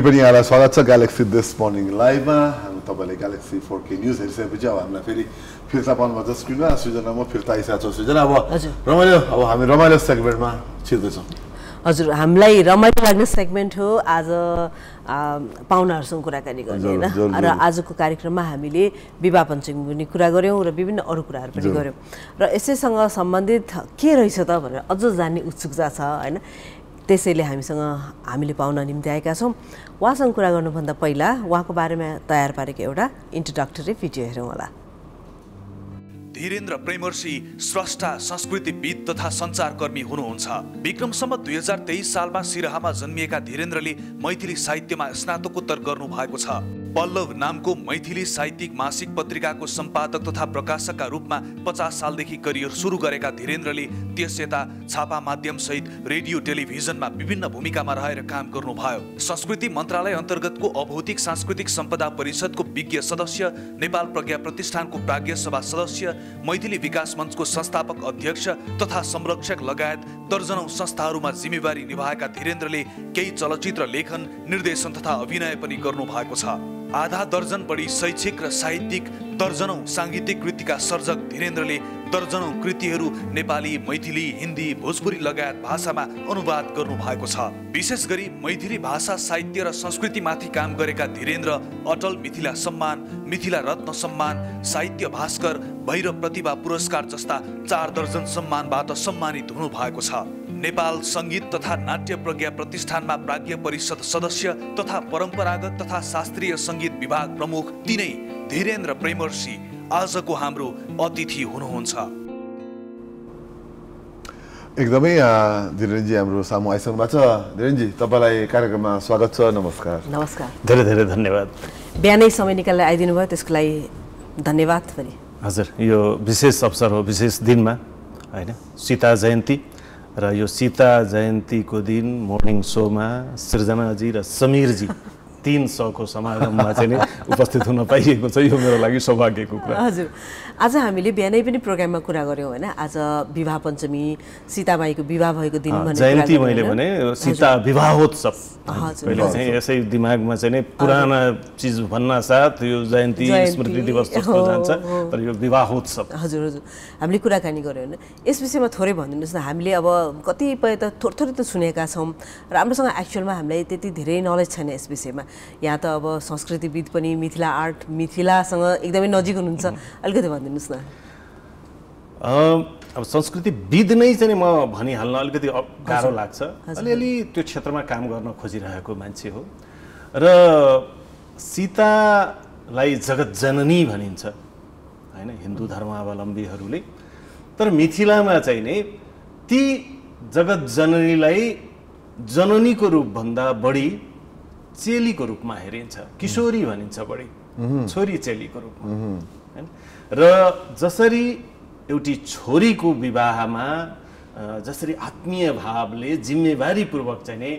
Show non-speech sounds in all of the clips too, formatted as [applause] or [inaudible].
फेरि पनि यहाँलाई स्वागत छ ग्यालेक्सी दिस मर्निङ लाइभमा तपाईँले ग्यालेक्सी फोर के न्युज हेरिसकेपछि अब हामीलाई फेरि फिर्ता पाउनुभएको छ स्क्रिनमा सृजना म फिर्ता आइसकेको छु सृजना अब रमाइलो अब हामी रमाइलो सेगमेन्टमा छिर्दैछौँ हजुर हामीलाई रमाइलो लाग्ने सेगमेन्ट हो आज पाहुनाहरूसँग कुराकानी गर्ने होइन र आजको कार्यक्रममा हामीले विवाह पनि कुरा गऱ्यौँ र विभिन्न अरू कुराहरू पनि गऱ्यौँ र यसैसँग सम्बन्धित के रहेछ त भनेर अझ जान्ने उत्सुकता छ होइन त्यसैले हामीसँग हामीले पाहुना निम्ति आएका छौँ उहाँसँग कुरा गर्नुभन्दा पहिला उहाँको बारेमा तयार पारेको एउटा इन्ट्रोडक्टरी भिडियो हेरौँ होला धीरेन्द्र प्रेमर्षी स्रष्टा संस्कृतिविद तथा सञ्चारकर्मी हुनुहुन्छ विक्रमसम्म दुई हजार तेइस सालमा सिराहामा जन्मिएका धीरेन्द्रले मैथिली साहित्यमा स्नातकोत्तर गर्नु भएको छ पल्लव नामको मैथिली साहित्यिक मासिक पत्रिकाको सम्पादक तथा प्रकाशकका रूपमा पचास सालदेखि करियर सुरु गरेका धीरेन्द्रले त्यस यता छापा माध्यमसहित रेडियो टेलिभिजनमा विभिन्न भूमिकामा रहेर काम गर्नुभयो संस्कृति मन्त्रालय अन्तर्गतको अभौतिक सांस्कृतिक सम्पदा परिषदको विज्ञ सदस्य नेपाल प्रज्ञा प्रतिष्ठानको प्राज्ञ सभा सदस्य मैथिली विकास मञ्चको संस्थापक अध्यक्ष तथा संरक्षक लगायत दर्जनौ संस्थाहरूमा जिम्मेवारी निभाएका धीरेन्द्रले केही चलचित्र लेखन निर्देशन तथा अभिनय पनि गर्नुभएको छ आधा दर्जन बढी शैक्षिक र साहित्यिक दर्जनौँ साङ्गीतिक कृतिका सर्जक धीरेन्द्रले दर्जनौँ कृतिहरू नेपाली मैथिली हिन्दी भोजपुरी लगायत भाषामा अनुवाद गर्नुभएको छ विशेष गरी मैथिली भाषा साहित्य र संस्कृतिमाथि काम गरेका धीरेन्द्र अटल मिथिला सम्मान मिथिला रत्न सम्मान साहित्य भास्कर भैरव प्रतिभा पुरस्कार जस्ता चार दर्जन सम्मानबाट सम्मानित हुनुभएको छ नेपाल सङ्गीत तथा नाट्य प्रज्ञा प्रतिष्ठानमा प्राज्ञ परिषद सदस्य तथा परम्परागत तथा शास्त्रीय सङ्गीत विभाग प्रमुख तिनै धीरेन्द्र प्रेमर्षि आजको हाम्रो अतिथि हुनुहुन्छ एकदमै धीरेन्द्रजी हाम्रो सामु आइसक्नु भएको छ धीरेन्द्रजी तपाईँलाई कार्यक्रममा स्वागत छ नमस्कार नमस्कार धेरै धेरै धन्यवाद बिहानै समय निकालेर आइदिनु भयो त्यसको लागि धन्यवाद पनि हजुर यो विशेष अवसर हो विशेष दिनमा होइन सीता जयन्ती र यो सीता जयन्तीको दिन मर्निङ सोमा सृजनाजी र समीरजी तिन सयको समागममा चाहिँ नि उपस्थित हुन पाइएको छ यो मेरो लागि सौभाग्यको कुरा हजुर आज हामीले बिहानै पनि प्रोग्राममा कुरा गऱ्यौँ होइन आज विवाह पञ्चमी सीताबाईको विवाह भएको दिन जयन्ती मैले भने सीता विवाहोत्सव यसै दिमागमा चाहिँ पुराना चिज भन्न साथ यो जयन्ती स्मृति दिवस जान्छ तर यो विवाहोत्सव हजुर हजुर हामीले कुराकानी गऱ्यौँ होइन यस विषयमा थोरै भनिदिनुहोस् न हामीले अब कतिपय त थोरै थोरै त सुनेका छौँ राम्रोसँग एक्चुअलमा हामीलाई त्यति धेरै नलेज छैन यस विषयमा यहाँ त अब संस्कृतिविद पनि मिथिला आर्ट मिथिलासँग एकदमै नजिक हुनुहुन्छ अलिकति भनिदिनुहोस् न अब संस्कृतिविद नै चाहिँ म भनिहाल्न अलिकति गाह्रो लाग्छ अलिअलि त्यो क्षेत्रमा काम गर्न खोजिरहेको मान्छे हो र सीतालाई जगत जननी भनिन्छ होइन हिन्दू धर्मावलम्बीहरूले तर मिथिलामा चाहिँ नै ती जगत जननीलाई जननीको रूपभन्दा बढी चेलीको रूपमा हेरिन्छ किशोरी भनिन्छ बढी छोरी चेलीको रूपमा होइन र जसरी एउटी छोरीको विवाहमा जसरी आत्मीय भावले जिम्मेवारीपूर्वक चाहिँ नै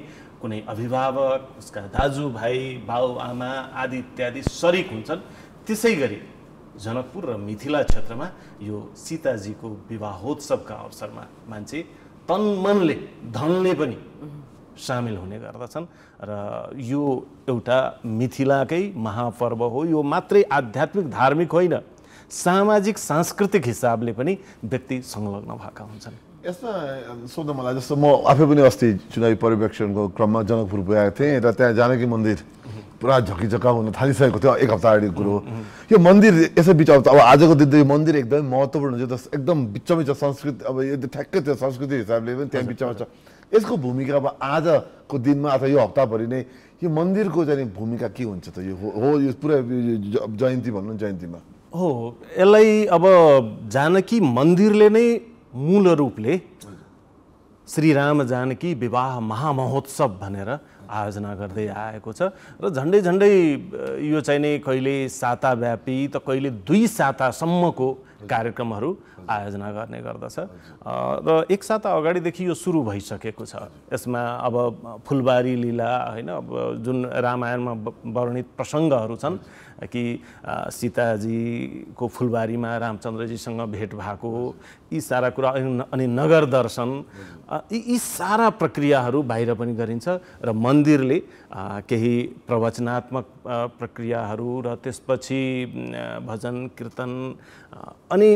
कुनै अभिभावक उसका दाजुभाइ आमा आदि इत्यादि सरिक हुन्छन् त्यसै गरी जनकपुर र मिथिला क्षेत्रमा यो सीताजीको विवाहोत्सवका अवसरमा मान्छे तन मनले धनले पनि सामेल हुने गर्दछन् र यो एउटा मिथिलाकै महापर्व हो यो मात्रै आध्यात्मिक धार्मिक होइन सामाजिक सांस्कृतिक हिसाबले पनि व्यक्ति संलग्न भएका हुन्छन् यसमा सोध्नु मलाई जस्तो म आफै पनि अस्ति चुनावी पर्यवेक्षणको क्रममा जनकपुर पुगेको थिएँ र त्यहाँ जानकी मन्दिर पुरा झकिझका हुन थालिसकेको थियो एक हप्ता अगाडि कुरो यो मन्दिर यसै बिचमा अब आजको दिन त यो मन्दिर एकदमै महत्त्वपूर्ण हुन्छ एकदम बिचमै छ संस्कृति अब यो ठ्याक्कै त्यो संस्कृति हिसाबले पनि त्यहाँ बिचमा छ यसको भूमिका अब आजको दिनमा अथवा यो हप्ताभरि नै यो मन्दिरको चाहिँ भूमिका के हुन्छ त यो हो यो पुरा जयन्ती भन्नु जयन्तीमा हो यसलाई अब जानकी मन्दिरले नै मूल रूपले श्री राम जानकी विवाह महामहोत्सव भनेर आयोजना गर्दै आएको छ र झन्डै झन्डै यो चाहिँ नै कहिले साताव्यापी त कहिले दुई सातासम्मको कार्यक्रमहरू आयोजना गर्ने गर्दछ र एक साता अगाडिदेखि यो सुरु भइसकेको छ यसमा अब फुलबारी लीला होइन अब जुन रामायणमा वर्णित प्रसङ्गहरू छन् कि सीताजीको फुलबारीमा रामचन्द्रजीसँग भेट भएको यी सारा कुरा अनि नगर दर्शन यी सारा प्रक्रियाहरू बाहिर पनि गरिन्छ र मन्दिरले केही प्रवचनात्मक प्रक्रियाहरू र त्यसपछि भजन कीर्तन अनि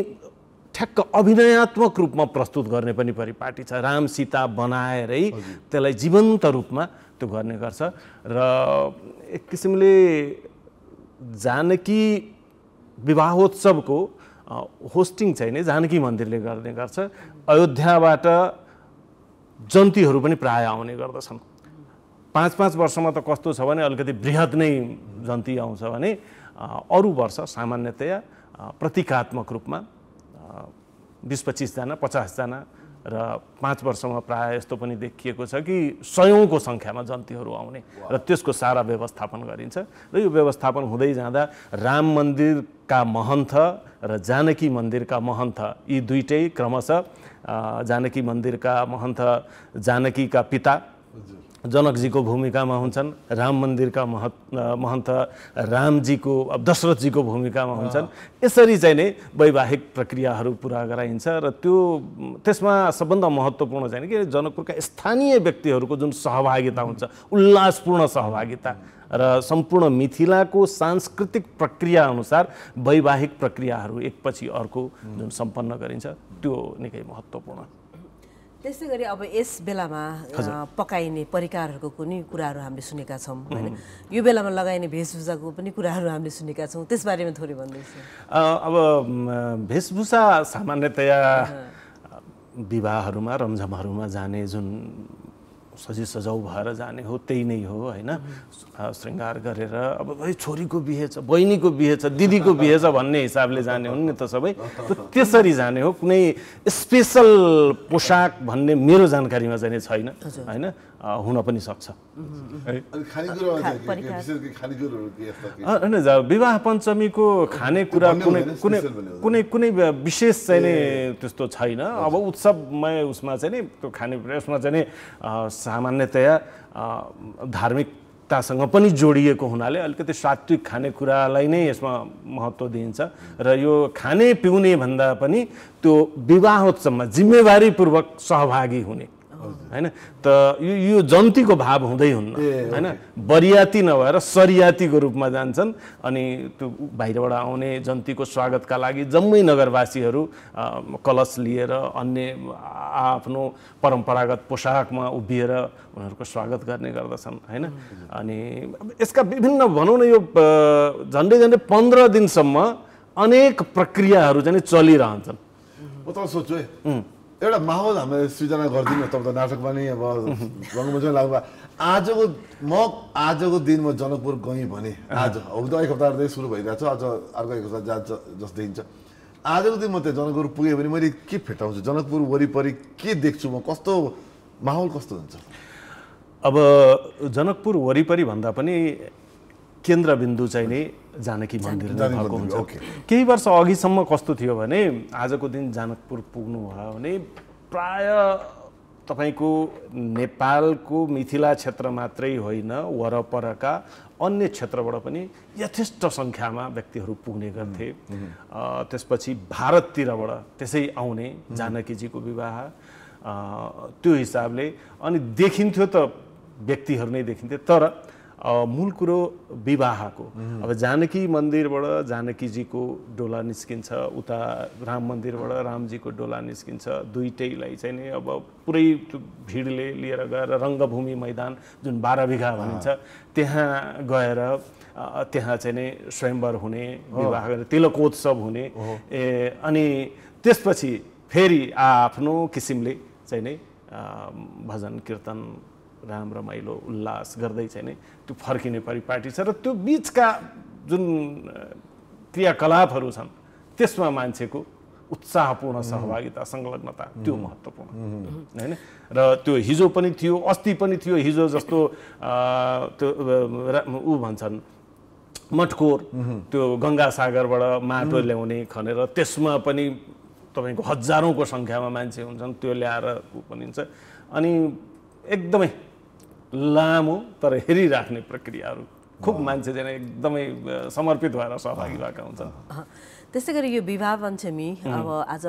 ठ्याक्क अभिनयात्मक रूपमा प्रस्तुत गर्ने पनि परिपाटी छ राम सीता बनाएरै त्यसलाई जीवन्त रूपमा त्यो गर्ने गर्छ र एक किसिमले जानकी विवाहोत्सवको होस्टिङ चाहिँ नै जानकी मन्दिरले गर्ने गर्छ अयोध्याबाट जन्तीहरू पनि प्राय आउने गर्दछन् पाँच पाँच वर्षमा त कस्तो छ भने अलिकति वृहत नै जन्ती आउँछ भने अरू वर्ष सामान्यतया प्रतीकात्मक रूपमा बिस पच्चिसजना पचासजना र पाँच वर्षमा प्रायः यस्तो पनि देखिएको छ कि सयौँको सङ्ख्यामा जन्तीहरू आउने र त्यसको सारा व्यवस्थापन गरिन्छ र यो व्यवस्थापन हुँदै जाँदा राम मन्दिरका महन्त र जानकी मन्दिरका महन्त यी दुइटै क्रमशः जानकी मन्दिरका महन्त जानकीका पिता जनकजीको भूमिकामा हुन्छन् राम मन्दिरका मह महन्त रामजीको दशरथजीको भूमिकामा हुन्छन् यसरी चाहिँ नै वैवाहिक प्रक्रियाहरू पुरा गराइन्छ र त्यो त्यसमा सबभन्दा महत्त्वपूर्ण चाहिँ कि जनकपुरका स्थानीय व्यक्तिहरूको जुन सहभागिता हुन्छ उल्लासपूर्ण सहभागिता र सम्पूर्ण मिथिलाको सांस्कृतिक प्रक्रिया अनुसार वैवाहिक प्रक्रियाहरू एकपछि अर्को जुन सम्पन्न गरिन्छ त्यो निकै महत्त्वपूर्ण त्यस्तै गरी अब यस बेलामा पकाइने परिकारहरूको पनि कुराहरू हामीले सुनेका छौँ होइन यो बेलामा लगाइने भेषभूषाको पनि कुराहरू हामीले सुनेका छौँ त्यसबारेमा थोरै भन्दैछु अब भेषभूषा सामान्यतया विवाहहरूमा रमझमहरूमा जाने जुन सजी सजाउ भएर जाने हो त्यही नै हो होइन शृङ्गार गरेर अब भाइ छोरीको बिहे छ बहिनीको बिहे छ दिदीको बिहे छ भन्ने हिसाबले जाने हुन् नि त सबै त्यसरी जाने हो कुनै स्पेसल पोसाक भन्ने मेरो जानकारीमा चाहिँ छैन होइन हुन पनि सक्छ होइन विवाह पञ्चमीको खानेकुरा कुनै कुनै कुनै कुनै विशेष चाहिँ नि त्यस्तो छैन अब उत्सवमय उसमा चाहिँ नि त्यो खानेकुरा उसमा चाहिँ नि सामान्यतया धार्मिकतासँग पनि जोडिएको हुनाले अलिकति सात्विक खानेकुरालाई नै यसमा महत्त्व दिइन्छ र यो खाने पिउने भन्दा पनि त्यो विवाहोत्सवमा जिम्मेवारीपूर्वक सहभागी हुने होइन त यो यो जन्तीको भाव हुँदै हुन्न होइन बरियाती नभएर सरियातीको रूपमा जान्छन् अनि त्यो बाहिरबाट आउने जन्तीको स्वागतका लागि जम्मै नगरवासीहरू कलश लिएर अन्य आफ्नो परम्परागत पोसाकमा उभिएर उनीहरूको स्वागत गर्ने गर्दछन् होइन अनि यसका विभिन्न भनौँ न यो झन्डै झन्डै पन्ध्र दिनसम्म अनेक प्रक्रियाहरू चाहिँ चलिरहन्छन् म त सोच्छु है एउटा माहौल हामीले सृजना गरिदिनु तपाईँ त नाटकमा नै अब रङ्गमञ्चमा लाग्दा आजको म आजको दिन म जनकपुर गएँ भने आज अब त एक हप्ता सुरु भइरहेको छ आज अर्को एक हप्ता जान्छ जस्तो देखिन्छ आजको दिन म त्यहाँ जनकपुर पुगेँ भने मैले के फेटाउँछु जनकपुर वरिपरि के देख्छु म कस्तो माहौल कस्तो हुन्छ अब जनकपुर वरिपरि भन्दा पनि केन्द्रबिन्दु चाहिँ नि जानकी मन्दिर भएको हुन्छ केही वर्ष अघिसम्म कस्तो थियो भने आजको दिन जानकपुर पुग्नुभयो भने प्राय तपाईँको नेपालको मिथिला क्षेत्र मात्रै होइन वरपरका अन्य क्षेत्रबाट पनि यथेष्ट सङ्ख्यामा व्यक्तिहरू पुग्ने गर्थे त्यसपछि भारततिरबाट त्यसै आउने जानकीजीको विवाह त्यो हिसाबले अनि देखिन्थ्यो त व्यक्तिहरू नै देखिन्थे तर मूल कुरो विवाहको अब जानकी मन्दिरबाट जानकीजीको डोला निस्किन्छ उता राम मन्दिरबाट रामजीको डोला निस्किन्छ दुइटैलाई चाहिँ नि अब पुरै भिडले लिएर गएर रङ्गभूमि मैदान जुन बाह्र बिघा भनिन्छ त्यहाँ गएर त्यहाँ चाहिँ नै स्वयम्वर हुने विवाह गरेर तिलकोत्सव हुने ए अनि त्यसपछि फेरि आआफ्नो किसिमले चाहिँ नै भजन कीर्तन राम रमाइलो उल्लास गर्दै नै त्यो फर्किने परिपाटी छ र त्यो बिचका जुन क्रियाकलापहरू छन् त्यसमा मान्छेको उत्साहपूर्ण सहभागिता संलग्नता त्यो महत्त्वपूर्ण होइन र त्यो हिजो पनि थियो अस्ति पनि थियो हिजो जस्तो त्यो ऊ भन्छन् मटकोर त्यो गङ्गा सागरबाट माटो ल्याउने खनेर त्यसमा पनि तपाईँको हजारौँको सङ्ख्यामा मान्छे हुन्छन् त्यो ल्याएर ऊ भनिन्छ अनि एकदमै लामो तर हेरिराख्ने प्रक्रियाहरू खुब मान्छे नै एकदमै समर्पित भएर सहभागी भएका हुन्छन् त्यसै गरी यो विवाह पञ्चमी अब आज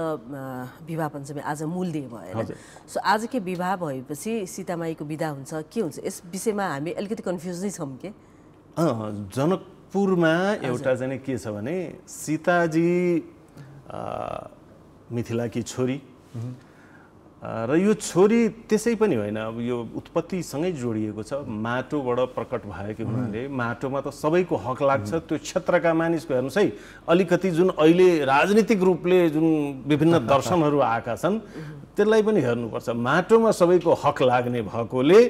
विवाह पञ्चमी आज मूल दिए भयो सो आज के विवाह भएपछि सीतामाईको विदा हुन्छ के हुन्छ यस विषयमा हामी अलिकति कन्फ्युज नै छौँ कि जनकपुरमा एउटा चाहिँ के छ भने सीताजी मिथिलाकी छोरी र यो छोरी त्यसै पनि होइन अब यो उत्पत्तिसँगै जोडिएको छ माटोबाट प्रकट भएको हुनाले माटोमा त सबैको हक लाग्छ त्यो क्षेत्रका मानिसको हेर्नुहोस् है अलिकति जुन अहिले राजनीतिक रूपले जुन विभिन्न [laughs] दर्शनहरू आएका छन् त्यसलाई पनि हेर्नुपर्छ माटोमा सबैको हक लाग्ने भएकोले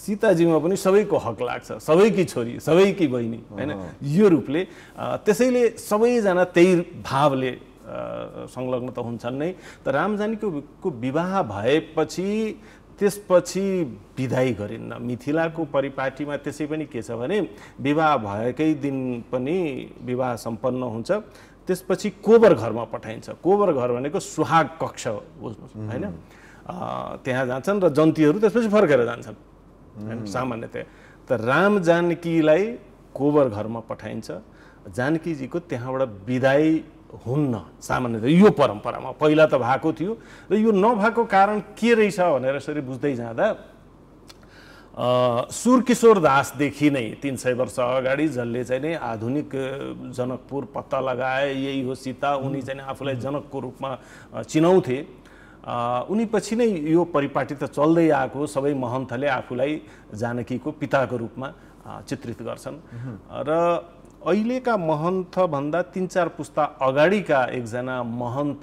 सीताजीमा पनि सबैको हक लाग्छ सबैकी छोरी सबैकी बहिनी होइन यो रूपले त्यसैले सबैजना त्यही भावले संलग्न त हुन्छन् नै तर रामजानीको जानकीको विवाह भएपछि त्यसपछि विदाई गरिन्न मिथिलाको परिपाटीमा त्यसै पनि के छ भने विवाह भएकै दिन पनि विवाह सम्पन्न हुन्छ त्यसपछि कोबर घरमा पठाइन्छ कोबर घर भनेको सुहाग कक्ष हो होइन त्यहाँ जान्छन् र जन्तीहरू त्यसपछि फर्केर जान्छन् होइन सामान्यतया त राम जानकीलाई कोबर घरमा पठाइन्छ जानकीजीको त्यहाँबाट विदाई हुन्न सामान्यतः यो परम्परामा पहिला त भएको थियो र यो नभएको कारण के रहेछ भनेर यसरी बुझ्दै जाँदा सुरकिशोर दासदेखि नै तिन सय वर्ष अगाडि जसले चाहिँ नै आधुनिक जनकपुर पत्ता लगाए यही हो सीता उनी चाहिँ आफूलाई जनकको रूपमा चिनाउँथे उनी पछि नै यो परिपाटी त चल्दै आएको सबै महन्तले आफूलाई जानकीको पिताको रूपमा चित्रित गर्छन् र अहिलेका महन्तभन्दा तिन चार पुस्ता अगाडिका एकजना महन्थ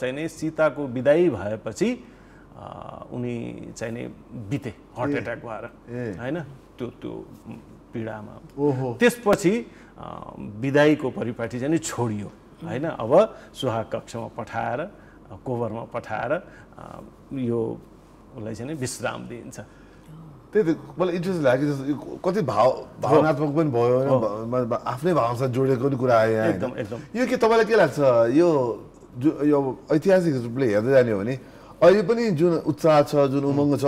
चाहिँ नै सीताको विदाई भएपछि उनी चाहिँ नै बिते हार्ट एट्याक भएर होइन त्यो त्यो पीडामा त्यसपछि विदाईको परिपाटी चाहिँ छोडियो होइन अब सुहा कक्षमा पठाएर कोभरमा पठाएर यो उसलाई चाहिँ विश्राम दिइन्छ त्यही त मलाई इन्ट्रेस्ट लाग्यो जस्तो कति भाव भावनात्मक पनि भयो आफ्नै भावसँग जोडेको पनि कुरा आयो एकदम एकदम यो के तपाईँलाई के लाग्छ यो जो यो ऐतिहासिक रूपले हेर्दै जाने हो भने अहिले पनि जुन उत्साह छ जुन उमङ्ग छ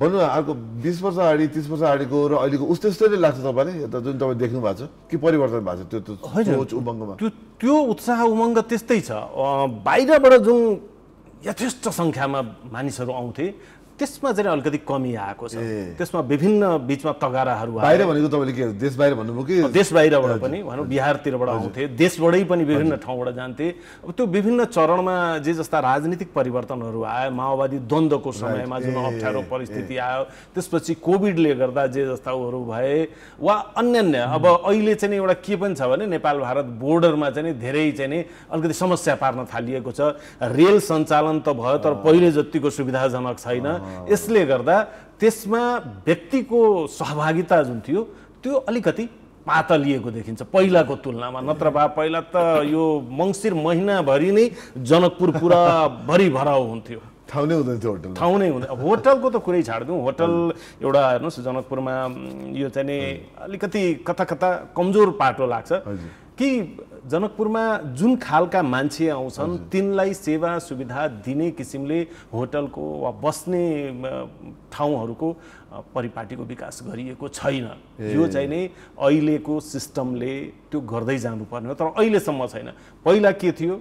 भनौँ न अर्को बिस वर्ष अगाडि तिस वर्ष अगाडिको र अहिलेको उस्तो उस्तै नै लाग्छ तपाईँले त जुन तपाईँ देख्नु भएको छ कि परिवर्तन भएको छ त्यो सोच उमङ्गमा त्यो त्यो उत्साह उमङ्ग त्यस्तै छ बाहिरबाट जुन यथेष्ट सङ्ख्यामा मानिसहरू आउँथे त्यसमा चाहिँ अलिकति कमी आएको छ त्यसमा विभिन्न बिचमा तगाराहरू बाहिर भनेको तपाईँले के देश बाहिर भन्नुभयो कि देश बाहिरबाट पनि भनौँ बिहारतिरबाट आउँथे देशबाटै पनि विभिन्न ठाउँबाट जान्थे अब त्यो विभिन्न चरणमा जे जस्ता राजनीतिक परिवर्तनहरू आयो माओवादी द्वन्द्वको समयमा जुन अप्ठ्यारो परिस्थिति आयो त्यसपछि कोभिडले गर्दा जे जस्ता उहरू भए वा अन्य अब अहिले चाहिँ एउटा के पनि छ भने नेपाल भारत बोर्डरमा चाहिँ धेरै चाहिँ अलिकति समस्या पार्न थालिएको छ रेल सञ्चालन त भयो तर पहिले जतिको सुविधाजनक छैन यसले गर्दा त्यसमा व्यक्तिको सहभागिता जुन थियो त्यो अलिकति पातलिएको देखिन्छ पहिलाको तुलनामा नत्र भए पहिला त यो मङ्सिर महिनाभरि नै जनकपुर पुरा पुराभरि भराउ हुन्थ्यो ठाउँ नै हुँदैन थियो ठाउँ नै हुँदैन होटलको त कुरै छाडिदिउँ होटल एउटा हेर्नुहोस् जनकपुरमा यो चाहिँ नि अलिकति कता कता कमजोर पाटो लाग्छ कि जनकपुरमा जुन खालका मान्छे आउँछन् तिनलाई सेवा सुविधा दिने किसिमले होटलको वा बस्ने ठाउँहरूको परिपाटीको विकास गरिएको छैन यो चाहिँ नै अहिलेको सिस्टमले त्यो गर्दै जानुपर्ने हो तर अहिलेसम्म छैन पहिला के थियो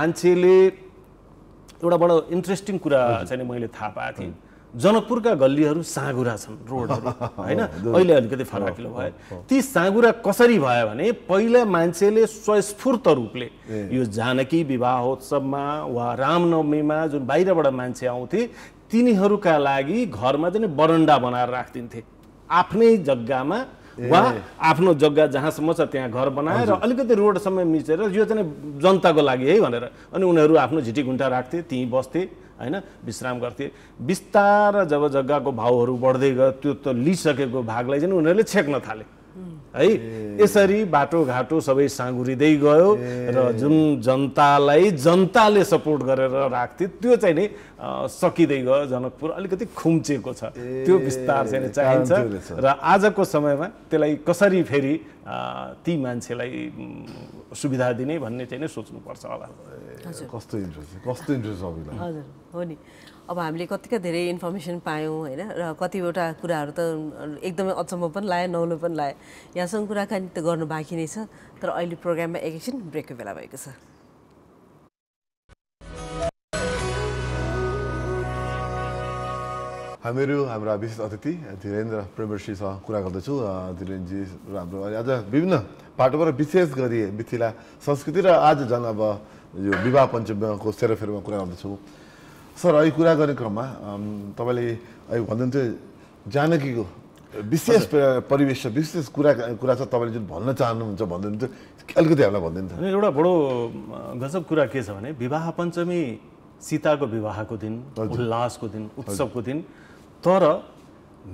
मान्छेले एउटा बडो इन्ट्रेस्टिङ कुरा चाहिँ मैले थाहा पाएको थिएँ जनकपुरका गल्लीहरू साँगुरा छन् रोडहरू [laughs] होइन अहिले अलिकति फराकिलो भयो ती साँगुरा कसरी भयो भने पहिला मान्छेले स्वस्फूर्त रूपले यो जानकी विवाहोत्सवमा वा रामनवमीमा जुन बाहिरबाट मान्छे आउँथे तिनीहरूका लागि घरमा चाहिँ बरन्डा बनाएर राखिदिन्थे आफ्नै जग्गामा वा आफ्नो जग्गा जहाँसम्म छ त्यहाँ घर बनाएर अलिकति रोडसम्म मिचेर यो चाहिँ जनताको लागि है भनेर अनि उनीहरू आफ्नो झिटी घुन्टा राख्थे त्यहीँ बस्थे होइन विश्राम गर्थे बिस्तार जब जग्गाको भाउहरू बढ्दै गयो त्यो त लिइसकेको भागलाई चाहिँ उनीहरूले छेक्न थाले है यसरी बाटोघाटो सबै साँगुरिँदै गयो र जुन जनतालाई जनताले सपोर्ट गरेर राख्थे त्यो चाहिँ नै सकिँदै गयो जनकपुर अलिकति खुम्चेको छ त्यो विस्तार चाहिँ चाहिन्छ र आजको समयमा त्यसलाई कसरी फेरि ती मान्छेलाई सुविधा दिने भन्ने चाहिँ नै सोच्नुपर्छ होला कस्तो इन्ट्रेस्ट कस्तो इन्ट्रेस्ट हो नि अब हामीले कतिका धेरै इन्फर्मेसन पायौँ होइन र कतिवटा कुराहरू त एकदमै अचम्म पनि लायो नौलो पनि लायो यहाँसँग कुराकानी त गर्नु बाँकी नै छ तर अहिले प्रोग्राममा एकैछिन ब्रेकको बेला भएको छ हामीहरू हाम्रा विशेष अतिथि धीरेन्द्र प्रेमर्षीसँग कुरा गर्दछु धीरेन्द्रजी र हाम्रो आज विभिन्न पाटोबाट विशेष गरी मिथिला संस्कृति र आज झन् अब यो विवाह पञ्चमीको सेरोफेरोमा कुरा गर्दछौँ सर अहिले कुरा गर्ने क्रममा तपाईँले अहिले भन्नुहुन्थ्यो जानकीको विशेष परिवेश विशेष कुरा कुरा छ तपाईँले जुन भन्न चाहनुहुन्छ भनिदिनु अलिकति हामीलाई भनिदिनु एउटा बडो गजब कुरा के छ भने विवाह पञ्चमी सीताको विवाहको दिन उल्लासको दिन उत्सवको दिन तर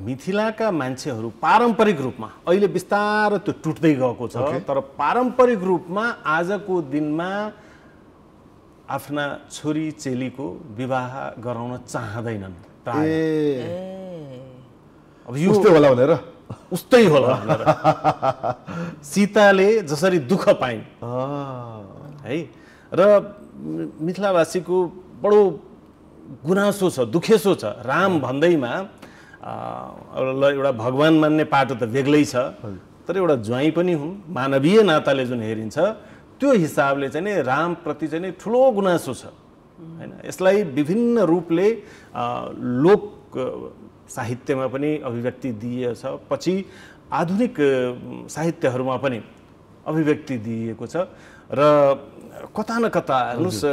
मिथिलाका मान्छेहरू पारम्परिक रूपमा अहिले बिस्तारै त्यो टुट्दै गएको छ तर पारम्परिक रूपमा आजको दिनमा आफ्ना छोरी चेलीको विवाह गराउन चाहँदैनन् अब उस्तै होला भनेर उस्तै होला सीताले जसरी दुःख पाइन् है र मिथिलावासीको बडो गुनासो छ दुखेसो छ राम भन्दैमा एउटा भगवान् मान्ने पाटो त बेग्लै छ तर एउटा ज्वाइँ पनि हुन् मानवीय नाताले जुन हेरिन्छ त्यो हिसाबले चाहिँ नि रामप्रति चाहिँ नि ठुलो गुनासो छ होइन यसलाई विभिन्न रूपले लोक साहित्यमा पनि अभिव्यक्ति दिइएछ पछि आधुनिक साहित्यहरूमा पनि अभिव्यक्ति दिइएको छ र कता न कता हेर्नुहोस्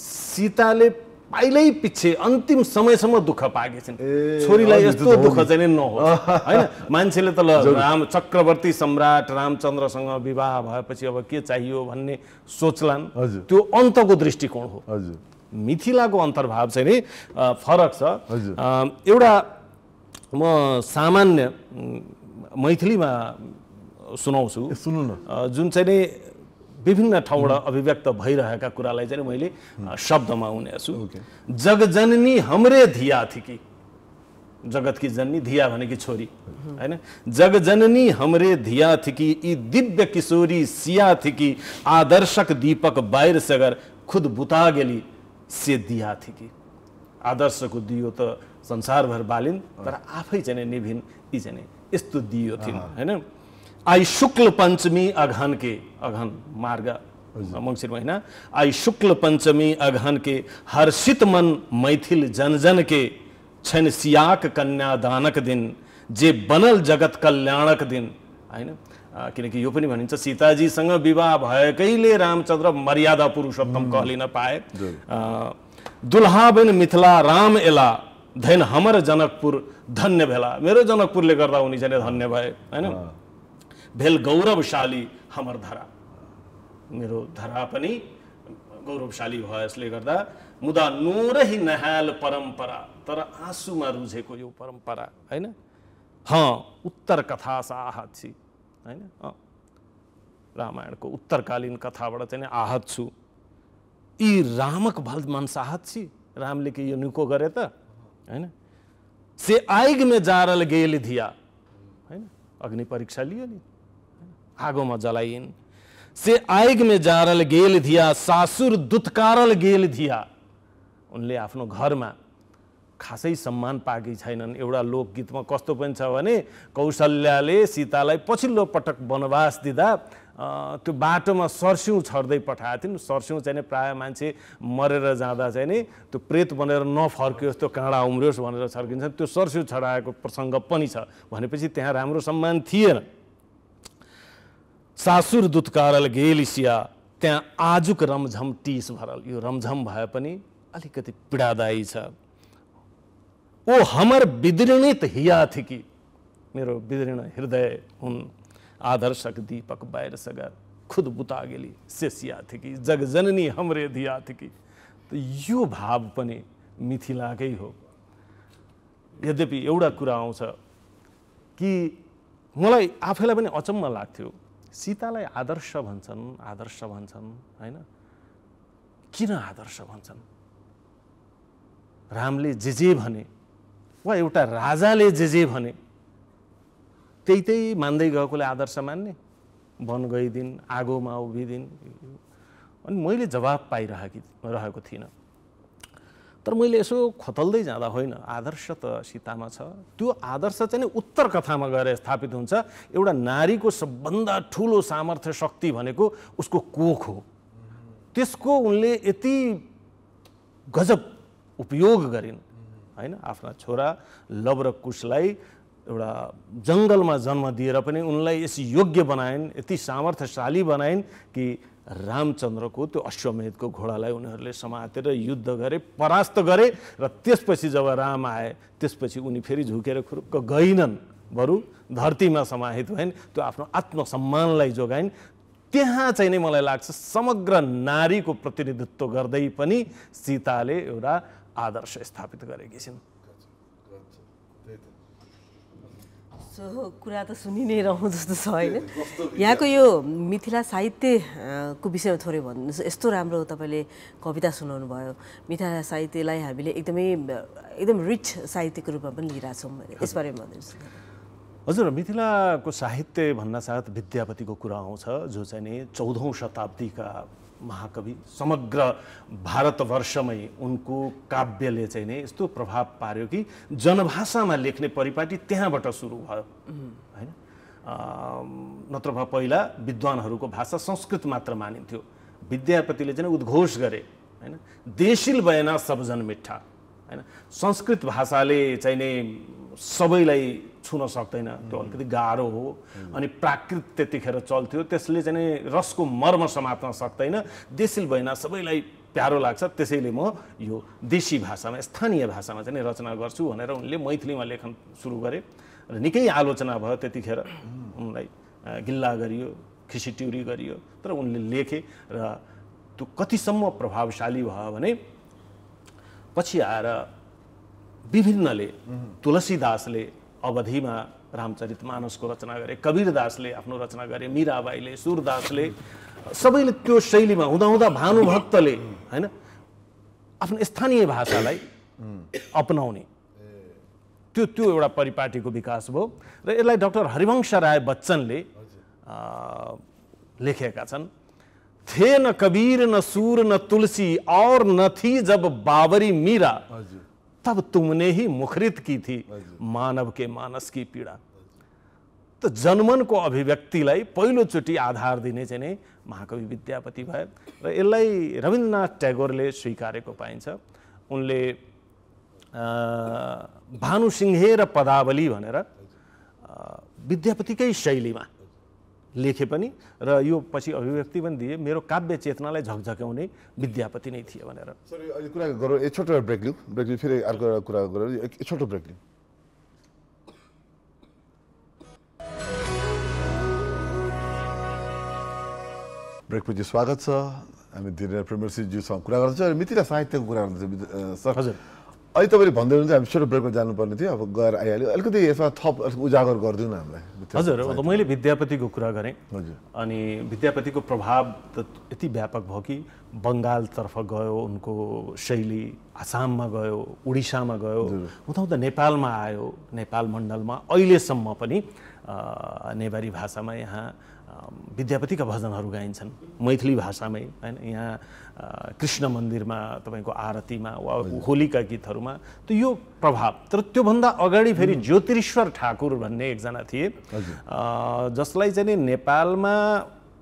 सीताले पाइलै पछि अन्तिम समयसम्म दुःख पाएकी छिन् छोरीलाई यस्तो दुःख चाहिँ नै नहोस् [laughs] होइन मान्छेले त ल राम चक्रवर्ती सम्राट रामचन्द्रसँग विवाह भएपछि अब के चाहियो भन्ने सोचलान् त्यो अन्तको दृष्टिकोण हो मिथिलाको अन्तर्भाव चाहिँ नि फरक छ एउटा म सामान्य मैथिलीमा सुनाउँछु सुन्नु न जुन चाहिँ नि विभिन्न ठाउँबाट अभिव्यक्त भइरहेका कुरालाई चाहिँ मैले शब्दमा उनेछु जगजननी हाम्रै धिया जगत जगतकी जननी धिया भनेकी छोरी होइन जगजननी हमरे धिया कि यी दिव्य किशोरी सिया कि आदर्शक दीपक बाहिर सगर खुद बुता गेली से दिया कि आदर्शको दियो त संसारभर बालिन् तर आफै चाहिँ निभिन् यी चाहिँ यस्तो दियो थिइन् होइन आई शुक्ल पंचमी अघन के अघन मार्ग मंगसिर महीना आई शुक्ल पंचमी अघन के हर्षित मन मैथिल जन जन के छन सियाक कन्यादानक दिन जे बनल जगत कल्याणक दिन है क्योंकि यह भाई सीताजी सीताजीसँग विवाह भएकैले रामचंद्र मर्यादा पुरुषोत्तम कहलिन पाए दुल्हाबेन मिथिला राम एला धैन हमर जनकपुर धन्य भेला मेरे जनकपुर गर्दा उनी धन्य भाई है भेल गौरवशाली हाम्रो धरा मेरो धरा पनि गौरवशाली भयो यसले गर्दा मुदा नोरै नहाल परम्परा तर आँसुमा रुझेको यो परम्परा होइन हँ उत्तर कथा आहत छ होइन रामायणको उत्तरकालीन कथाबाट चाहिँ आहत छु यी रामक भल साहत छ रामले के यो निको गरे त होइन से आइगमे जारल गेल धिया होइन अग्नि परीक्षा लियो नि आगोमा जलाइन् से आइगमे जारल गेल धिया सासुर दुत्कारल गेल धिया उनले आफ्नो घरमा खासै सम्मान पाएकी छैनन् एउटा लोकगीतमा कस्तो पनि छ भने कौशल्याले सीतालाई पछिल्लो पटक वनवास दिँदा त्यो बाटोमा सर्स्यौँ छर्दै पठाएको थिइन् सर्स्यौँ चाहिँ प्रायः मान्छे मरेर जाँदा चाहिँ नि त्यो प्रेत बनेर नफर्कियोस् त्यो काँडा उम्रियोस् भनेर छर्किन्छन् त्यो सर्स्यौँ छडाएको प्रसङ्ग पनि छ भनेपछि त्यहाँ राम्रो सम्मान थिएन सासुर दुत्कारल गेलिसिया सिया त्यहाँ आजुक रमझम टिस भरल यो रमझम भए पनि अलिकति पीडादायी छ ओ हमर विदृणित हिया थिकी मेरो विदृण हृदय हुन् आदर्शक दीपक बाहिर सगर खुद बुता गेली सेसिया थिकी जगजननी हमरे धिया थिकी त यो भाव पनि मिथिलाकै हो यद्यपि एउटा कुरा आउँछ कि मलाई आफैलाई पनि अचम्म लाग्थ्यो सीतालाई आदर्श भन्छन् आदर्श भन्छन् होइन किन आदर्श भन्छन् रामले जे जे भने वा एउटा राजाले जे जे भने त्यही त्यही मान्दै गएकोले आदर्श मान्ने वन गइदिन् आगोमा उभिदिन् अनि मैले जवाब पाइरहेकी रहेको थिइनँ तर मैले यसो खोतल्दै जाँदा होइन आदर्श त सीतामा छ त्यो आदर्श चाहिँ उत्तर कथामा गएर स्थापित हुन्छ एउटा नारीको सबभन्दा ठुलो सामर्थ्य शक्ति भनेको उसको कोख हो त्यसको उनले यति गजब उपयोग गरिन् होइन आफ्ना छोरा लव र कुशलाई एउटा जङ्गलमा जन्म दिएर पनि उनलाई यस योग्य बनाइन् यति सामर्थ्यशाली बनाइन् कि रामचन्द्रको त्यो अश्वमेधको घोडालाई उनीहरूले समातेर युद्ध गरे परास्त गरे र त्यसपछि जब राम आए त्यसपछि उनी फेरि झुकेर खुरुक्क गइनन् बरु धरतीमा समाहित भइन् त्यो आफ्नो आत्मसम्मानलाई जोगाइन् त्यहाँ चाहिँ नै मलाई लाग्छ समग्र नारीको प्रतिनिधित्व गर्दै पनि सीताले एउटा आदर्श स्थापित गरेकी छिन् सो कुरा त सुनि नै रहँ जस्तो छ होइन [laughs] यहाँको यो मिथिला साहित्यको विषयमा थोरै भनिदिनुहोस् यस्तो राम्रो तपाईँले कविता सुनाउनु भयो मिथिला साहित्यलाई हामीले एकदमै एकदम रिच साहित्यको रूपमा पनि लिइरहेछौँ [laughs] यसबारे भनिदिनुहोस् हजुर मिथिलाको साहित्य भन्नासाथ विद्यापतिको कुरा आउँछ जो चाहिँ नि चौधौँ शताब्दीका महाकवि समग्र भारतवर्षमै उनको काव्यले चाहिँ नै यस्तो प्रभाव पार्यो कि जनभाषामा लेख्ने परिपाटी त्यहाँबाट सुरु भयो होइन नत्र भए पहिला विद्वानहरूको भाषा संस्कृत मात्र मानिन्थ्यो विद्यापतिले चाहिँ उद्घोष गरे होइन देशिल बयना सबजन मिठा होइन संस्कृत भाषाले चाहिँ नै सबैलाई छुन सक्दैन त्यो अलिकति गाह्रो हो अनि प्राकृत त्यतिखेर चल्थ्यो त्यसले चाहिँ रसको मर्म समात्न सक्दैन देशिल भएन सबैलाई प्यारो लाग्छ त्यसैले म यो देशी भाषामा स्थानीय भाषामा चाहिँ रचना गर्छु भनेर उनले मैथिलीमा लेखन सुरु गरे र निकै आलोचना भयो त्यतिखेर उनलाई गिल्ला गरियो खिसिट्युरी गरियो तर उनले लेखे र त्यो कतिसम्म प्रभावशाली भयो भने पछि आएर विभिन्नले तुलसीदासले अवधिमा रामचरित मानसको रचना गरे कवीरदासले आफ्नो रचना गरे मिराबाईले सुरदासले सबैले त्यो शैलीमा हुँदाहुँदा भानुभक्तले होइन आफ्नो स्थानीय भाषालाई अपनाउने त्यो त्यो एउटा परिपाटीको विकास भयो र यसलाई डक्टर हरिवंश राय बच्चनले लेखेका छन् थे न कबीर न सूर न तुलसी और न थी जब बाबरी मीरा तब तुमने ही मुखरित की थी मानव के मानस की पीडा त लाई अभिव्यक्तिलाई पहिलोचोटि आधार दिने चाहिँ नै महाकवि विद्यापति भए र यसलाई रविन्द्रनाथ ट्यागोरले स्वीकारेको पाइन्छ उनले भानुसिंहे र पदावली भनेर विद्यापतिकै शैलीमा लेखे पनि र यो पछि अभिव्यक्ति पनि दिए मेरो काव्य चेतनालाई झकझक्याउने विद्यापति नै थिए भनेर सर अहिले कुरा गरौँ एक छोटो ब्रेक लिउँ ब्रेक लिउँ फेरि अर्को कुरा गरौँ एक छोटो ब्रेक लिउँ ब्रेकपछि स्वागत छ हामी धेरै प्रेमरसिंहज्यूसँग कुरा गर्दैछौँ र मिथिला साहित्यको कुरा गर्दैछौँ सर हजुर अहिले तपाईँले भन्दै हुनुहुन्छ हामी छोटो ब्रेकमा जानुपर्ने थियो अब गएर आइहाल्यो अलिकति यसमा थप उजागर गरिदिउँ न हामीलाई हजुर अब मैले विद्यापतिको कुरा गरेँ हजुर अनि विद्यापतिको प्रभाव त यति व्यापक भयो कि बङ्गालतर्फ गयो उनको शैली आसाममा गयो उडिसामा गयो हुँदा नेपालमा आयो नेपाल मण्डलमा अहिलेसम्म पनि नेवारी भाषामा यहाँ विद्यापतिका भजनहरू गाइन्छन् मैथिली भाषामै होइन यहाँ कृष्ण मन्दिरमा तपाईँको आरतीमा वा होलीका गीतहरूमा त यो प्रभाव तर त्योभन्दा अगाडि फेरि ज्योतिश्वर ठाकुर भन्ने एकजना थिए जसलाई चाहिँ नेपालमा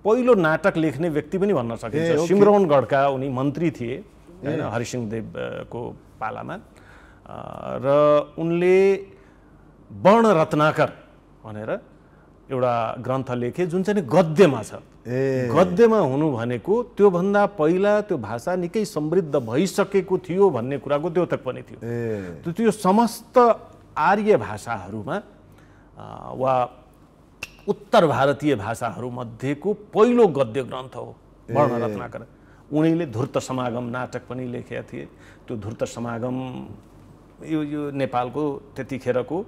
पहिलो नाटक लेख्ने व्यक्ति पनि भन्न सकिन्छ सिमरौनगढका उनी मन्त्री थिए होइन हरिसिंहदेवको पालामा र उनले वर्ण रत्नाकर भनेर एउटा ग्रन्थ लेखे जुन चाहिँ गद्यमा छ गद्यमा हुनु भनेको त्योभन्दा पहिला त्यो भाषा निकै समृद्ध भइसकेको थियो भन्ने कुराको द्योतक पनि थियो त्यो समस्त आर्य भाषाहरूमा वा उत्तर भारतीय भाषाहरूमध्येको पहिलो गद्य ग्रन्थ हो वर्ण रत्नाकर उनीले धूर्त समागम नाटक पनि लेखेका थिए त्यो धुर्त समागम यो यो नेपालको त्यतिखेरको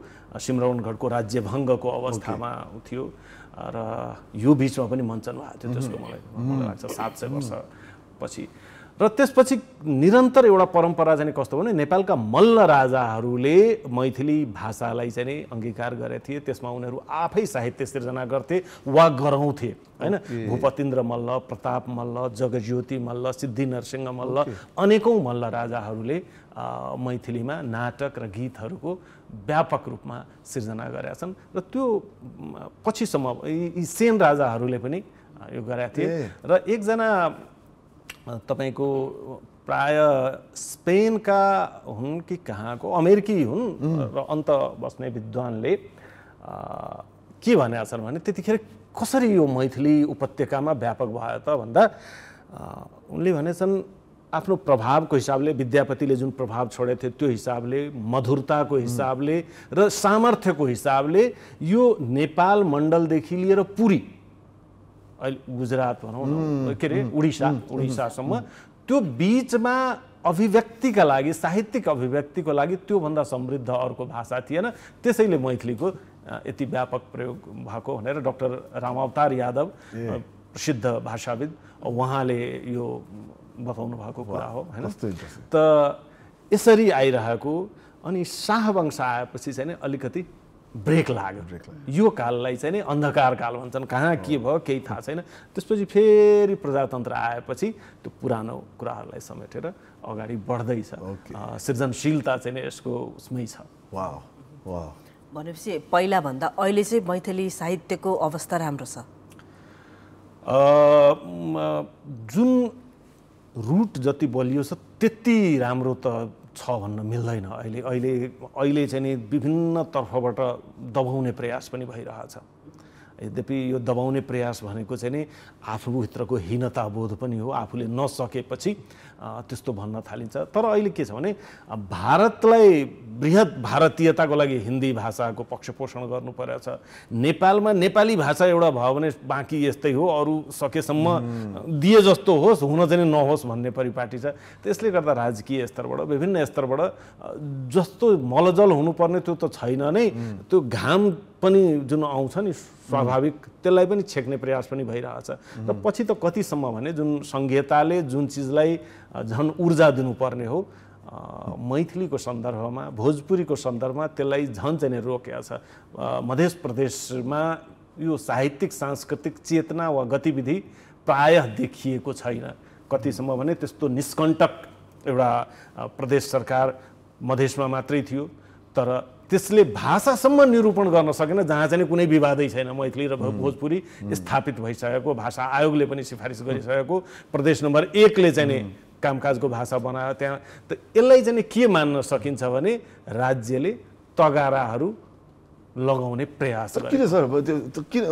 सिमरौनगढको राज्यभङ्गको अवस्थामा थियो र यो बिचमा पनि मञ्चन भएको थियो त्यसको मलाई लाग्छ सात सय वर्षपछि र त्यसपछि निरन्तर एउटा परम्परा चाहिँ कस्तो भने नेपालका मल्ल राजाहरूले मैथिली भाषालाई चाहिँ अङ्गीकार गरेका थिए त्यसमा उनीहरू आफै साहित्य सिर्जना गर्थे वा गराउँथे होइन भूपतिन्द्र मल्ल प्रताप मल्ल जगज्योति मल्ल सिद्धि नरसिंह मल्ल अनेकौँ मल्ल राजाहरूले मैथिलीमा नाटक र गीतहरूको व्यापक रूपमा सिर्जना गरेका छन् र त्यो पछिसम्म यी सेन राजाहरूले पनि यो गरेका थिए र एकजना तपाईँको प्राय स्पेनका हुन् कि कहाँको अमेरिकी हुन् र अन्त बस्ने विद्वानले के भनेका छन् भने त्यतिखेर कसरी यो मैथिली उपत्यकामा व्यापक भयो त भन्दा उनले भनेछन् आफ्नो प्रभावको हिसाबले विद्यापतिले जुन प्रभाव छोडेको थियो त्यो हिसाबले मधुरताको हिसाबले र सामर्थ्यको हिसाबले यो नेपाल मण्डलदेखि लिएर पुरी अहिले गुजरात भनौँ न के अरे उडिसा उडिसासम्म त्यो बिचमा अभिव्यक्तिका लागि साहित्यिक अभिव्यक्तिको लागि त्योभन्दा समृद्ध अर्को भाषा थिएन त्यसैले मैथिलीको यति व्यापक प्रयोग भएको भनेर डक्टर रामावतार यादव प्रसिद्ध भाषाविद उहाँले यो बताउनु भएको कुरा हो होइन त यसरी आइरहेको अनि शाह वंश आएपछि चाहिँ अलिकति ब्रेक लाग्यो यो काललाई चाहिँ नि अन्धकार काल भन्छन् कहाँ के भयो केही थाहा छैन त्यसपछि फेरि प्रजातन्त्र आएपछि त्यो पुरानो कुराहरूलाई समेटेर अगाडि बढ्दैछ सृजनशीलता चाहिँ नि यसको उसमै छ भनेपछि पहिलाभन्दा अहिले चाहिँ मैथली साहित्यको अवस्था राम्रो छ जुन रुट जति बलियो छ त्यति राम्रो त छ भन्न मिल्दैन अहिले अहिले अहिले चाहिँ नि विभिन्न तर्फबाट दबाउने प्रयास पनि भइरहेछ यद्यपि यो दबाउने प्रयास भनेको चाहिँ नि आफूभित्रको हीनताबोध पनि हो आफूले नसकेपछि त्यस्तो भन्न थालिन्छ तर अहिले के छ भने भारतलाई वृहत भारतीयताको लागि हिन्दी भाषाको पक्षपोषण गर्नु परेछ नेपालमा नेपाली भाषा एउटा भयो भने बाँकी यस्तै हो अरू सकेसम्म दिए जस्तो होस् हुन चाहिँ नहोस् भन्ने परिपाटी छ त्यसले गर्दा राजकीय स्तरबाट विभिन्न स्तरबाट जस्तो मलजल हुनुपर्ने त्यो त छैन नै त्यो घाम पनि जुन आउँछ नि स्वाभाविक त्यसलाई पनि छेक्ने प्रयास पनि भइरहेछ र पछि त कतिसम्म भने जुन सङ्घीयताले जुन चिजलाई झन् ऊर्जा दिनुपर्ने हो मैथिलीको सन्दर्भमा भोजपुरीको सन्दर्भमा त्यसलाई झन् चाहिँ रोकेको छ मध्य प्रदेशमा यो साहित्यिक सांस्कृतिक चेतना वा गतिविधि प्रायः देखिएको छैन कतिसम्म भने त्यस्तो निष्कण्टक एउटा प्रदेश सरकार मधेसमा मात्रै थियो तर त्यसले भाषासम्म निरूपण गर्न सकेन जहाँ चाहिँ कुनै विवादै छैन मैथिली र भोजपुरी स्थापित भइसकेको भाषा आयोगले पनि सिफारिस गरिसकेको प्रदेश नम्बर एकले चाहिँ कामकाजको भाषा बनायो त्यहाँ त यसलाई चाहिँ के मान्न सकिन्छ भने राज्यले तगाराहरू लगाउने प्रयास किन सर त्यो किन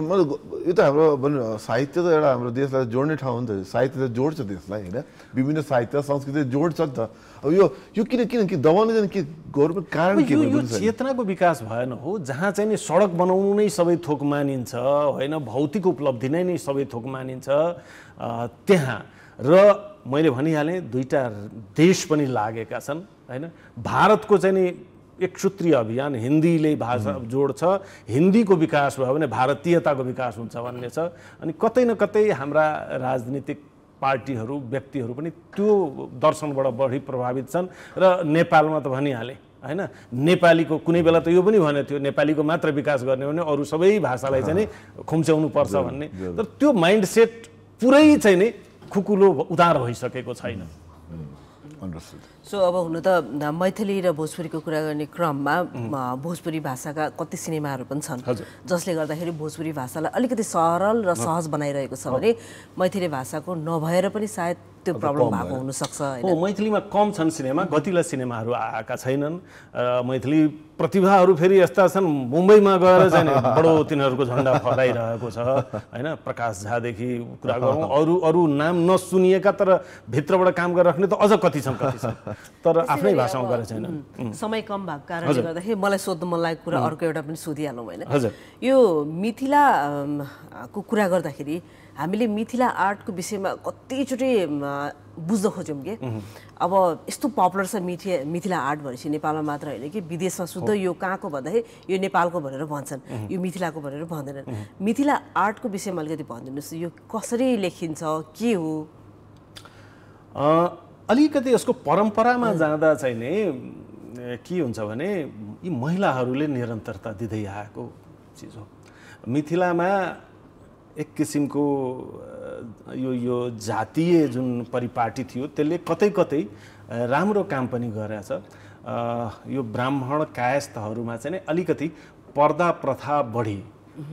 यो त हाम्रो साहित्य त एउटा हाम्रो देशलाई जोड्ने ठाउँ हो नि त साहित्य त जोड्छ देशलाई होइन विभिन्न साहित्य संस्कृति जोड्छ नि त अब यो यो किन किन कि दबाउने जाने के गभर्मेन्ट कारण के यो चेतनाको विकास भएन हो जहाँ चाहिँ नि सडक बनाउनु नै सबै थोक मानिन्छ होइन भौतिक उपलब्धि नै नै सबै थोक मानिन्छ त्यहाँ र मैले भनिहालेँ दुईवटा देश पनि लागेका छन् होइन भारतको चाहिँ नि एक सूत्रीय अभियान हिन्दीले भाषा जोड्छ हिन्दीको विकास भयो भने भारतीयताको विकास हुन्छ भन्ने छ अनि कतै न कतै हाम्रा राजनीतिक पार्टीहरू व्यक्तिहरू पनि त्यो दर्शनबाट बढी प्रभावित छन् र नेपालमा त भनिहालेँ होइन नेपालीको कुनै बेला त यो पनि भने थियो नेपालीको मात्र विकास गर्ने भने अरू सबै भाषालाई चाहिँ नि खुम्च्याउनु पर्छ भन्ने तर त्यो माइन्डसेट पुरै चाहिँ नि खुकुलो उदार भइसकेको छैन सो अब हुन त मैथिली र भोजपुरीको कुरा गर्ने क्रममा भोजपुरी भाषाका कति सिनेमाहरू पनि छन् जसले गर्दाखेरि भोजपुरी भाषालाई अलिकति सरल र सहज बनाइरहेको छ भने मैथिली भाषाको नभएर पनि सायद त्यो प्रब्लम भएको हुनसक्छ हो मैथिलीमा कम छन् सिनेमा गतिला सिनेमाहरू आएका छैनन् र मैथिली प्रतिभाहरू फेरि यस्ता छन् मुम्बईमा गएर चाहिँ [laughs] बडो तिनीहरूको झन्डा फहराइरहेको छ होइन प्रकाश झादेखि कुरा गरौँ अरू अरू नाम नसुनिएका तर भित्रबाट काम गरेर राख्ने त अझ कति छन् कति छन् तर आफ्नै भाषामा गएर छैन समय कम भएको कारणले गर्दाखेरि मलाई सोध्नु मन लागेको कुरा अर्को एउटा पनि सोधिहालौँ होइन यो मिथिलाको कुरा गर्दाखेरि हामीले मिथिला आर्टको विषयमा कतिचोटि बुझ्न खोज्यौँ कि अब यस्तो पपुलर छ मिथि मिथिला आर्ट भनेपछि नेपालमा मात्र होइन कि विदेशमा शुद्ध यो कहाँको भन्दाखेरि यो नेपालको भनेर भन्छन् यो मिथिलाको भनेर भन्दैनन् मिथिला आर्टको विषयमा अलिकति भनिदिनुहोस् यो कसरी लेखिन्छ के हो अलिकति यसको परम्परामा जाँदा चाहिँ नि के हुन्छ भने यी महिलाहरूले निरन्तरता दिँदै आएको चिज हो मिथिलामा एक किसिमको यो यो जातीय जुन परिपाटी थियो त्यसले कतै कतै राम्रो काम पनि गरेछ यो ब्राह्मण कायस्थहरूमा चाहिँ अलिकति पर्दा प्रथा बढी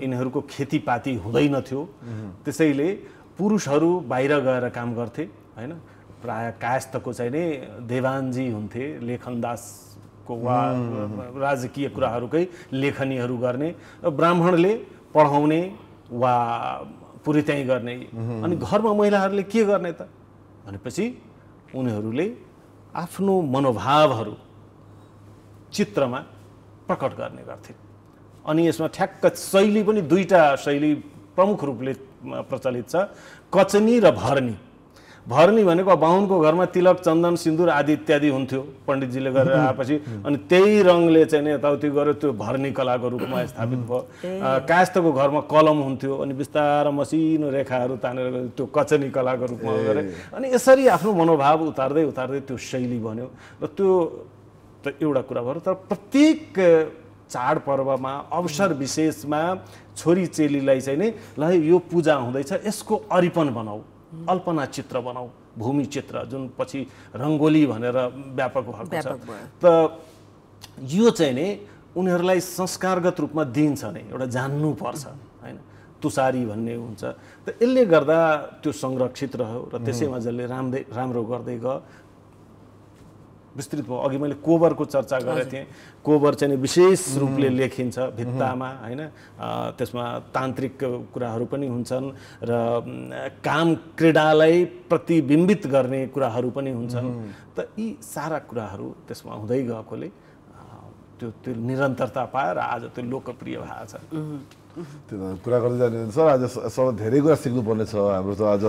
यिनीहरूको खेतीपाती हुँदैन थियो त्यसैले पुरुषहरू बाहिर गएर काम गर्थे होइन प्राय कायस्थको चाहिँ नै देवानजी हुन्थे लेखनदासको वा राजकीय कुराहरूकै लेखनीहरू गर्ने र ब्राह्मणले पढाउने वा पुरित्याई गर्ने अनि घरमा महिलाहरूले के गर्ने त भनेपछि उनीहरूले आफ्नो मनोभावहरू चित्रमा प्रकट गर्ने गर्थे अनि यसमा ठ्याक्क शैली पनि दुईवटा शैली प्रमुख रूपले प्रचलित छ कचनी र भर्नी भर्नी भनेको बाहुनको घरमा तिलक चन्दन सिन्दुर आदि इत्यादि हुन्थ्यो पण्डितजीले गरेर आएपछि अनि त्यही रङले चाहिँ यताउति गऱ्यो त्यो भर्नी कलाको रूपमा स्थापित भयो कास्टको घरमा कलम हुन्थ्यो अनि बिस्तारै मसिनो रेखाहरू तानेर त्यो कचनी कलाको रूपमा गरे अनि यसरी आफ्नो मनोभाव उतार्दै उतार्दै त्यो शैली बन्यो र त्यो त एउटा कुरा भयो तर प्रत्येक चाडपर्वमा अवसर विशेषमा छोरी चेलीलाई चाहिँ नै ल यो पूजा हुँदैछ यसको अरिपन बनाऊ अल्पना चित्र बनाऊ भूमि चित्र जुन पछि रङ्गोली भनेर व्यापक भएको छ त यो चाहिँ नै उनीहरूलाई संस्कारगत रूपमा दिइन्छ नै एउटा जान्नुपर्छ होइन तुसारी भन्ने हुन्छ त यसले गर्दा त्यो संरक्षित रह्यो र त्यसैमा जसले राम्रै राम्रो गर्दै गयो विस्तृत भयो अघि मैले कोबरको चर्चा गरेको थिएँ कोबर चाहिँ विशेष रूपले लेखिन्छ भित्तामा होइन त्यसमा तान्त्रिक कुराहरू पनि हुन्छन् र काम क्रीडालाई प्रतिबिम्बित गर्ने कुराहरू पनि हुन्छन् त यी सारा कुराहरू त्यसमा हुँदै गएकोले त्यो त्यो निरन्तरता र आज त्यो लोकप्रिय भएको छ त्यो कुरा गर्दै जाने सर आज सर धेरै कुरा सिक्नुपर्ने छ हाम्रो त आज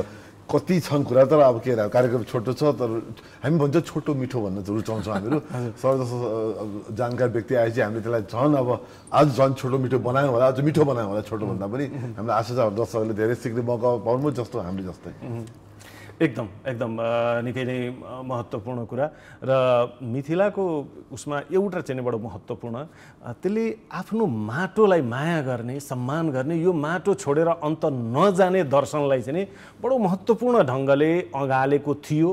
कति छन् कुरा तर अब के अरे कार्यक्रम छोटो छ तर हामी भन्छ छोटो मिठो भन्न रुचाउँछौँ हामीहरू [laughs] सर जस्तो जानकार व्यक्ति आएपछि हामीले त्यसलाई झन् अब आज झन् छोटो मिठो बनायौँ होला आज मिठो बनायौँ होला छोटो भन्दा पनि [laughs] हामीलाई आशा छ दर्शकहरूले धेरै सिक्ने मौका पाउनु जस्तो हामीले जस्तै एकदम एकदम निकै नै महत्त्वपूर्ण कुरा र मिथिलाको उसमा एउटा चाहिँ बडो महत्त्वपूर्ण त्यसले आफ्नो माटोलाई माया गर्ने सम्मान गर्ने यो माटो छोडेर अन्त नजाने दर्शनलाई चाहिँ बडो महत्त्वपूर्ण ढङ्गले अँगालेको थियो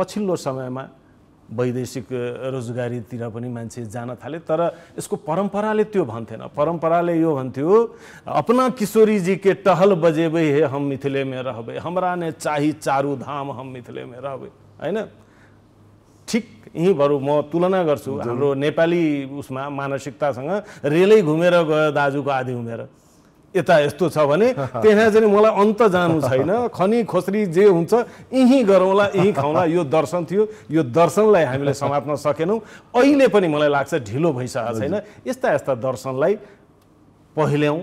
पछिल्लो समयमा वैदेशिक रोजगारीतिर पनि मान्छे जान थाले तर यसको परम्पराले त्यो भन्थेन परम्पराले यो भन्थ्यो अपना किशोरीजी के टहल बजेबै हे हम मिथिलेमे रहबै हमरा नै चाही चारु धाम हम मिथिलेमे रहबै होइन ठिक यहीँ बरु म तुलना गर्छु हाम्रो नेपाली उसमा मानसिकतासँग रेलै घुमेर गयो दाजुको आधी उमेर यता यस्तो छ भने त्यहाँ चाहिँ मलाई अन्त जानु छैन खनी खोस्री जे हुन्छ यहीँ गरौँला यहीँ खाउँला यो दर्शन थियो यो दर्शनलाई हामीले समात्न सकेनौँ अहिले पनि मलाई लाग्छ ढिलो भइसकेको छैन यस्ता यस्ता दर्शनलाई पहिल्याउँ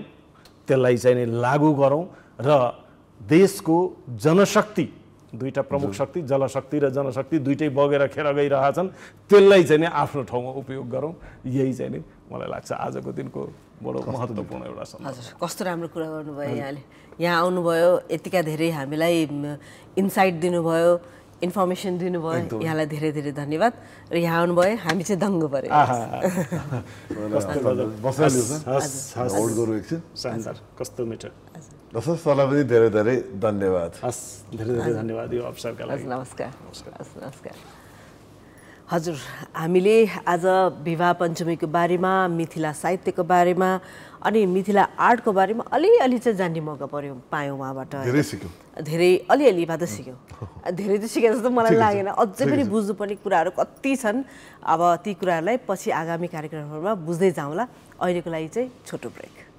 त्यसलाई चाहिँ लागू गरौँ र देशको जनशक्ति दुईवटा प्रमुख शक्ति जलशक्ति र जनशक्ति दुइटै बगेर खेर गइरहेछन् त्यसलाई चाहिँ नि आफ्नो ठाउँमा उपयोग गरौँ यही चाहिँ नि मलाई लाग्छ आजको दिनको बडो महत्त्वपूर्ण एउटा हजुर कस्तो राम्रो कुरा गर्नुभयो यहाँले यहाँ आउनुभयो यतिका धेरै हामीलाई इन्साइट दिनुभयो इन्फर्मेसन दिनुभयो यहाँलाई धेरै धेरै धन्यवाद र यहाँ आउनुभयो हामी चाहिँ दङ्ग पऱ्यो [laughs] कस्तो मिठो पनि धेरै धेरै धन्यवाद हस् धेरै धेरै धन्यवाद यो अवसरका लागि नमस्कार नमस्कार हजुर हामीले आज विवाह पञ्चमीको बारेमा मिथिला साहित्यको बारेमा अनि मिथिला आर्टको बारेमा अलिअलि चाहिँ जान्ने मौका पऱ्यो पायौँ उहाँबाट धेरै सिक्यौँ धेरै अलिअलि त सिक्यौँ धेरै त सिके जस्तो मलाई लागेन अझै पनि बुझ्नुपर्ने कुराहरू कति छन् अब ती कुराहरूलाई पछि आगामी कार्यक्रमहरूमा बुझ्दै जाउँला अहिलेको लागि चाहिँ छोटो ब्रेक